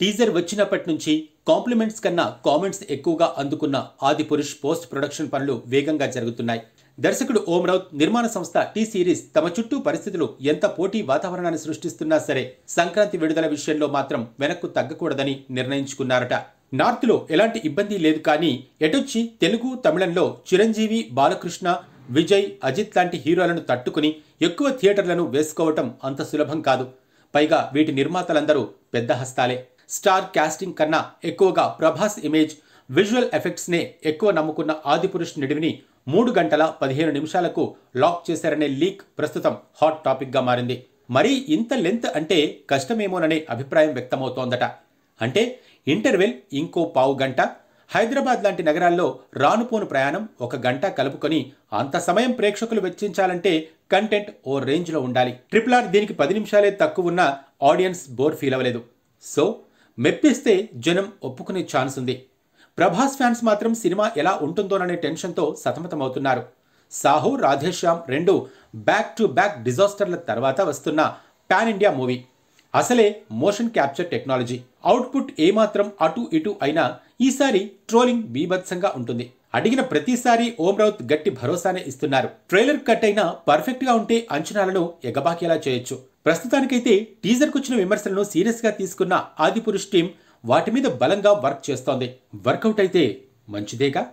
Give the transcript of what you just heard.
teaser వచ్చినప్పటి నుంచి compliments కన్నా కామెంట్స్ ఎక్కువగా అందుకున్న ఆది పురుష్ పోస్ట్ ప్రొడక్షన్ పనులు వేగంగా జరుగుతున్నాయి దర్శకుడు ఓం రౌత్ నిర్మాణ సంస్థ టీ సిరీస్ తమ చుట్టూ పరిస్థితులు ఎంత పోటీ వాతావరణాన్ని సృష్టిస్తున్నా సరే సంక్రాంతి విడుదల విషయంలో మాత్రం వెనక్కు తగ్గకూడదని నిర్ణయించుకున్నారట నార్త్లో ఎలాంటి ఇబ్బంది లేదు కానీ ఎటొచ్చి తెలుగు తమిళంలో చిరంజీవి బాలకృష్ణ విజయ్ అజిత్ లాంటి హీరోలను తట్టుకుని ఎక్కువ థియేటర్లను వేసుకోవటం అంత సులభం కాదు పైగా వీటి నిర్మాతలందరూ పెద్ద హస్తాలే స్టార్ క్యాస్టింగ్ కన్నా ఎక్కువగా ప్రభాస్ ఇమేజ్ విజువల్ ఎఫెక్ట్స్నే ఎక్కువ నమ్ముకున్న ఆదిపురుష్ నిడివిని మూడు గంటల పదిహేను నిమిషాలకు లాక్ చేశారనే లీక్ ప్రస్తుతం హాట్ టాపిక్గా మారింది మరీ ఇంత లెంత్ అంటే కష్టమేమోననే అభిప్రాయం వ్యక్తమవుతోందట అంటే ఇంటర్వెల్ ఇంకో పావు గంట హైదరాబాద్ లాంటి నగరాల్లో రానుపోను ప్రయాణం ఒక గంట కలుపుకొని అంత సమయం ప్రేక్షకులు వెచ్చించాలంటే కంటెంట్ ఓ రేంజ్లో ఉండాలి ట్రిపుల్ ఆర్ దీనికి పది నిమిషాలే తక్కువ ఉన్న ఆడియన్స్ బోర్ ఫీల్ అవ్వలేదు సో మెప్పిస్తే జనం ఒప్పుకునే ఛాన్స్ ఉంది ప్రభాస్ ఫ్యాన్స్ మాత్రం సినిమా ఎలా ఉంటుందోననే టెన్షన్తో సతమతమవుతున్నారు సాహు రాధేశ్యామ్ రెండు బ్యాక్ టు బ్యాక్ డిజాస్టర్ల తర్వాత వస్తున్న పాన్ ఇండియా మూవీ అసలే మోషన్ క్యాప్చర్ టెక్నాలజీ అవుట్పుట్ ఏమాత్రం అటు ఇటు అయినా ఈసారి ట్రోలింగ్ బీభత్సంగా ఉంటుంది అడిగిన ప్రతిసారి ఓం రౌత్ గట్టి భరోసానే ఇస్తున్నారు ట్రైలర్ కట్ అయినా పర్ఫెక్ట్గా ఉంటే అంచనాలను ఎగబాకేలా చేయొచ్చు ప్రస్తుతానికైతే టీజర్కు వచ్చిన విమర్శలను సీరియస్గా తీసుకున్న ఆదిపురుష్ టీం వాటి మీద బలంగా వర్క్ చేస్తోంది వర్కౌట్ అయితే మంచిదేగా